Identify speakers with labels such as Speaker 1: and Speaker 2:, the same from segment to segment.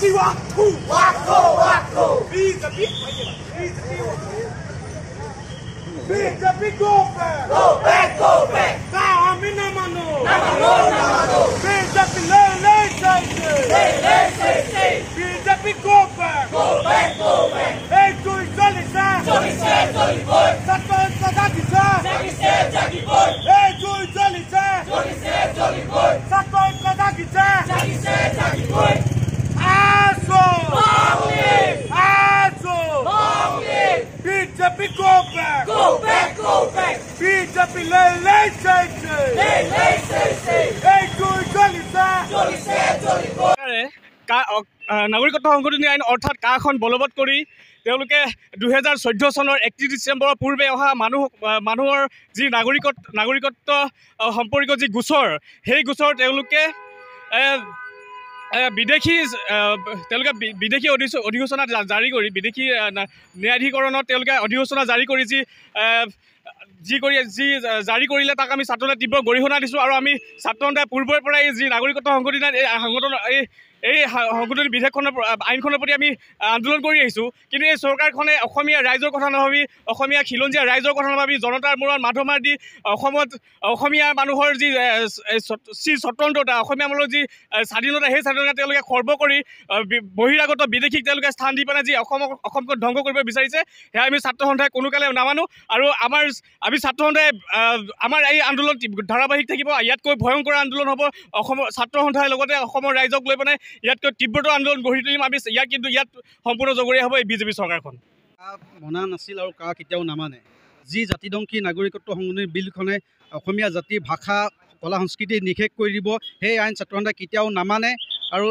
Speaker 1: Piwa, pu, wako, wako. Pisa, pisa, pisa, pisa, pisa, pisa, pisa, pisa, pisa, pisa, happy late, late, late, late, late, নাগৰিকত্ব সংশোধনী আইন অৰ্থাৎ কাখন বলবৎ কৰি তেওঁলোকে দুহেজাৰ চৈধ্য চনৰ একত্ৰিছ ডিচেম্বৰৰ পূৰ্বে অহা মানুহ মানুহৰ যি নাগৰিকত নাগৰিকত্ব সম্পৰ্কীয় যি গোচৰ সেই গোচৰ তেওঁলোকে বিদেশী তেওঁলোকে বিদেশী অধি অধিসূচনা জাৰি কৰি বিদেশী ন্যায়াধিকৰণত তেওঁলোকে অধিসূচনা জাৰি কৰি যি যি কৰি যি জাৰি কৰিলে তাক আমি ছাত্ৰ নেতাই তীব্ৰ গৰিহণা দিছোঁ আৰু আমি ছাত্ৰ পূৰ্বৰে পৰাই যি নাগৰিকত্ব সংশোধনী এই সংগঠন এই এই সংশোধনী বিধেয়কখনৰ আইনখনৰ প্ৰতি আমি আন্দোলন কৰি আহিছোঁ কিন্তু এই চৰকাৰখনে অসমীয়া ৰাইজৰ কথা নাভাবি অসমীয়া খিলঞ্জীয়া ৰাইজৰ কথা নাভাবি জনতাৰ মূৰত মাধ মাৰ দি অসমত অসমীয়া মানুহৰ যি যি স্বতন্ত্ৰতা অসমীয়া মানুহৰ যি স্বাধীনতা সেই স্বাধীনতা তেওঁলোকে খৰ্ব কৰি বহিৰাগত বিদেশীক তেওঁলোকে স্থান দি পেলাই যি অসমক অসমক ধ্বংস কৰিব বিচাৰিছে সেয়া আমি ছাত্ৰ সন্থাই কোনো কালে নামানো আৰু আমাৰ আমি ছাত্ৰ সন্থাই আমাৰ এই আন্দোলন ধাৰাবাহিক থাকিব ইয়াতকৈ ভয়ংকৰ আন্দোলন হ'ব অসমৰ ছাত্ৰ সন্থাৰ লগতে অসমৰ ৰাইজক লৈ পেলাই ইয়াতকৈ তীব্ৰতৰ আন্দোলন গঢ়ি তুলিম আমি ইয়াত কিন্তু ইয়াত সম্পূৰ্ণ জগৰীয়া হ'ব এই বিজেপি চৰকাৰখন
Speaker 2: মনা নাছিল আৰু কা কেতিয়াও নামানে যি জাতিদংশী নাগৰিকত্ব সংশোধনী বিলখনে অসমীয়া জাতি ভাষা কলা সংস্কৃতি নিষেধ কৰি দিব সেই আইন ছাত্ৰ সন্থাই কেতিয়াও নামানে আৰু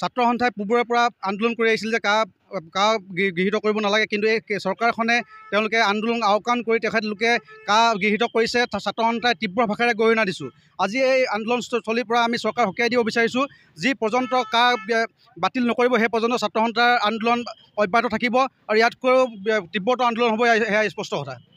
Speaker 2: ছাত্ৰ সন্থাই পূবৰে পৰা আন্দোলন কৰি আহিছিল যে কা কা গৃহীত কৰিব নালাগে কিন্তু এই চৰকাৰখনে তেওঁলোকে আন্দোলন আওকাণ কৰি তেখেতলোকে কা গৃহীত কৰিছে ছাত্ৰ সন্থাই তীব্ৰ ভাষাৰে গৰিহণা দিছোঁ আজি এই আন্দোলনস্থলীৰ পৰা আমি চৰকাৰ সকীয়াই দিব বিচাৰিছোঁ যি পৰ্যন্ত কা বাতিল নকৰিব সেই পৰ্যন্ত ছাত্ৰ ছাত্ৰসন্থাৰ আন্দোলন অব্যাহত থাকিব আৰু ইয়াতকৈও তীব্ৰতৰ আন্দোলন হ'ব সেয়া স্পষ্ট কথা